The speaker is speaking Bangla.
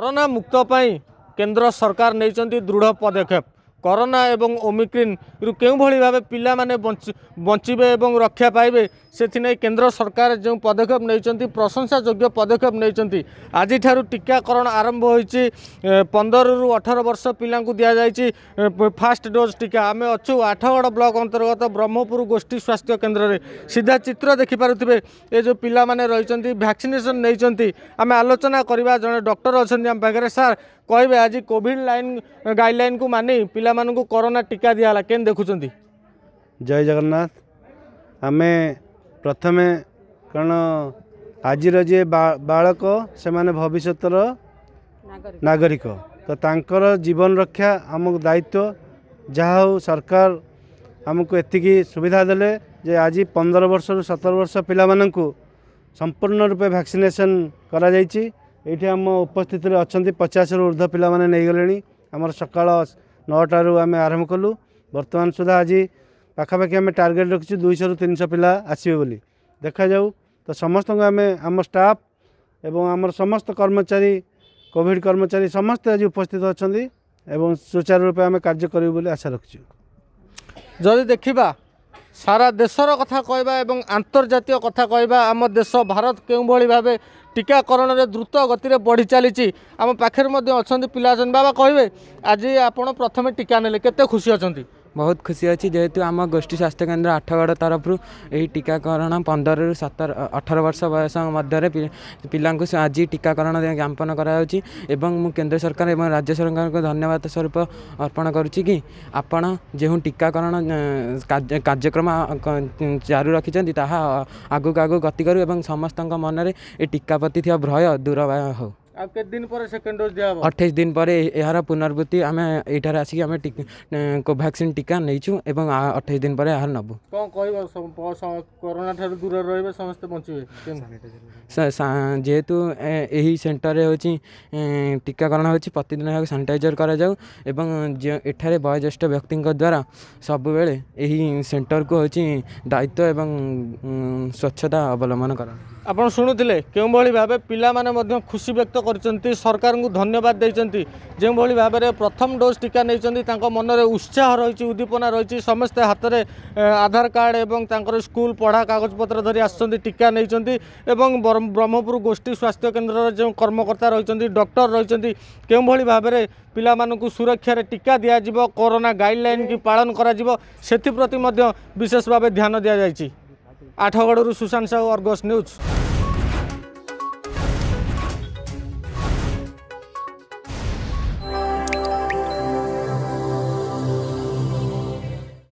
করোনা মুক্ত পাই কেন্দ্র সরকার নেই দৃঢ় পদক্ষেপ করোনা এবং ওমিক্রিন কেউভাবে ভাবে পিলামানে বঞ্চবে এবং রক্ষা পাইবে সেথিনাই কেন্দ্র সরকার যে পদক্ষেপ নেইছেন প্রশংসাযোগ্য পদক্ষেপ নেইছেন আজিঠার টিকাকরণ আরম্ভ হয়েছে পনেরু অঠর বর্ষ পিলাঙ্কু দিয়াযাইছি ফার্স্ট ডোজ টিকা আমি অছু আঠগড় ব্লক অন্তর্গত ব্রহ্মপুর গোষ্ঠী স্বাস্থ্য কেন্দ্রে সিধা চিত্র দেখিপারে এ যে পিলামানে রয়েছেন ভ্যাকসিনেসন নেইছেন আমি আলোচনা করা জন ডক্টর অনেক পাখে সার কহবে আজ কোভিড লাইন গাইডলাইন কু মানি পিলা ପିଲାମାନଙ୍କୁ କରୋନା ଟୀକା ଦିଆହେଲା କେମିତି ଦେଖୁଛନ୍ତି ଜୟ ଜଗନ୍ନାଥ ଆମେ ପ୍ରଥମେ କାରଣ ଆଜିର ଯିଏ ବାଳକ ସେମାନେ ଭବିଷ୍ୟତର ନାଗରିକ ତ ତାଙ୍କର ଜୀବନ ରକ୍ଷା ଆମକୁ ଦାୟିତ୍ୱ ଯାହା ହଉ ସରକାର ଆମକୁ ଏତିକି ସୁବିଧା ଦେଲେ ଯେ ଆଜି ପନ୍ଦର ବର୍ଷରୁ ସତର ବର୍ଷ ପିଲାମାନଙ୍କୁ ସମ୍ପୂର୍ଣ୍ଣ ରୂପେ ଭ୍ୟାକ୍ସିନେସନ୍ କରାଯାଇଛି ଏଇଠି ଆମ ଉପସ୍ଥିତିରେ ଅଛନ୍ତି ପଚାଶରୁ ଉର୍ଦ୍ଧ୍ୱ ପିଲାମାନେ ନେଇଗଲେଣି ଆମର ସକାଳ ନଅଟାରୁ ଆମେ ଆରମ୍ଭ କଲୁ ବର୍ତ୍ତମାନ ସୁଦ୍ଧା ଆଜି ପାଖାପାଖି ଆମେ ଟାର୍ଗେଟ୍ ରଖିଛୁ ଦୁଇଶହରୁ ତିନିଶହ ପିଲା ଆସିବେ ବୋଲି ଦେଖାଯାଉ ତ ସମସ୍ତଙ୍କୁ ଆମେ ଆମ ଷ୍ଟାଫ୍ ଏବଂ ଆମର ସମସ୍ତ କର୍ମଚାରୀ କୋଭିଡ଼ କର୍ମଚାରୀ ସମସ୍ତେ ଆଜି ଉପସ୍ଥିତ ଅଛନ୍ତି ଏବଂ ସୁଚାରୁରୂପେ ଆମେ କାର୍ଯ୍ୟ କରିବୁ ବୋଲି ଆଶା ରଖିଛୁ ଯଦି ଦେଖିବା সারা দেশর কথা কহবা এবং আন্তর্জাতীয় কথা কহবা আম দেশ ভারত কেউভাবে ভাবে টিকাকরণের দ্রুত গতিরে বড়ি চালিছি আম পাখে মধ্যে অনেক পিলা অনেক বাবা কহবে আজ আপনার প্রথমে টিকা নেলে কেতে খুশি অনেক ବହୁତ ଖୁସି ଅଛି ଯେହେତୁ ଆମ ଗୋଷ୍ଠୀ ସ୍ୱାସ୍ଥ୍ୟ କେନ୍ଦ୍ର ଆଠଗଡ଼ ତରଫରୁ ଏହି ଟୀକାକରଣ ପନ୍ଦରରୁ ସତର ଅଠର ବର୍ଷ ବୟସ ମଧ୍ୟରେ ପିଲାଙ୍କୁ ଆଜି ଟୀକାକରଣ ଜ୍ଞାପନ କରାଯାଉଛି ଏବଂ ମୁଁ କେନ୍ଦ୍ର ସରକାର ଏବଂ ରାଜ୍ୟ ସରକାରଙ୍କୁ ଧନ୍ୟବାଦ ସ୍ୱରୂପ ଅର୍ପଣ କରୁଛି କି ଆପଣ ଯେଉଁ ଟୀକାକରଣ କାର୍ଯ୍ୟକ୍ରମ ଜାରି ରଖିଛନ୍ତି ତାହା ଆଗକୁ ଆଗକୁ ଗତି କରୁ ଏବଂ ସମସ୍ତଙ୍କ ମନରେ ଏ ଟୀକା ପ୍ରତି ଥିବା ଭୟ ଦୂର ହେଉ ଆଉ କେତେ ଦିନ ପରେ ସେକେଣ୍ଡ ଡୋଜ୍ ଦିଆହେବ ଅଠେଇଶ ଦିନ ପରେ ଏହାର ପୁନରାବୃତ୍ତି ଆମେ ଏଇଠାରେ ଆସିକି ଆମେ କୋଭାକ୍ସିନ୍ ଟିକା ନେଇଛୁ ଏବଂ ଅଠେଇଶ ଦିନ ପରେ ଏହାର ନେବୁ କ'ଣ କହିବ କରୋନା ଠାରୁ ଦୂରରେ ରହିବେ ସମସ୍ତେ ବଞ୍ଚିବେ ଯେହେତୁ ଏହି ସେଣ୍ଟରରେ ହେଉଛି ଟିକାକରଣ ହେଉଛି ପ୍ରତିଦିନ ଏହାକୁ ସାନିଟାଇଜର୍ କରାଯାଉ ଏବଂ ଏଠାରେ ବୟୋଜ୍ୟେଷ୍ଠ ବ୍ୟକ୍ତିଙ୍କ ଦ୍ୱାରା ସବୁବେଳେ ଏହି ସେଣ୍ଟରକୁ ହେଉଛି ଦାୟିତ୍ୱ ଏବଂ ସ୍ୱଚ୍ଛତା ଅବଲମ୍ବନ କର ଆପଣ ଶୁଣୁଥିଲେ କେଉଁଭଳି ଭାବେ ପିଲାମାନେ ମଧ୍ୟ ଖୁସି ବ୍ୟକ୍ତ କରିଛନ୍ତି ସରକାରଙ୍କୁ ଧନ୍ୟବାଦ ଦେଇଛନ୍ତି ଯେଉଁଭଳି ଭାବରେ ପ୍ରଥମ ଡୋଜ୍ ଟିକା ନେଇଛନ୍ତି ତାଙ୍କ ମନରେ ଉତ୍ସାହ ରହିଛି ଉଦ୍ଦୀପନା ରହିଛି ସମସ୍ତେ ହାତରେ ଆଧାର କାର୍ଡ଼ ଏବଂ ତାଙ୍କର ସ୍କୁଲ ପଢ଼ା କାଗଜପତ୍ର ଧରି ଆସିଛନ୍ତି ଟିକା ନେଇଛନ୍ତି ଏବଂ ବ୍ରହ୍ମପୁର ଗୋଷ୍ଠୀ ସ୍ୱାସ୍ଥ୍ୟ କେନ୍ଦ୍ରର ଯେଉଁ କର୍ମକର୍ତ୍ତା ରହିଛନ୍ତି ଡକ୍ଟର ରହିଛନ୍ତି କେଉଁଭଳି ଭାବରେ ପିଲାମାନଙ୍କୁ ସୁରକ୍ଷାରେ ଟିକା ଦିଆଯିବ କରୋନା ଗାଇଡ଼ଲାଇନ୍କି ପାଳନ କରାଯିବ ସେଥିପ୍ରତି ମଧ୍ୟ ବିଶେଷ ଭାବେ ଧ୍ୟାନ ଦିଆଯାଇଛି ଆଠଗଡ଼ରୁ ସୁଶାନ୍ତ ସାହୁ ଅର୍ଗସ୍ ନ୍ୟୁଜ୍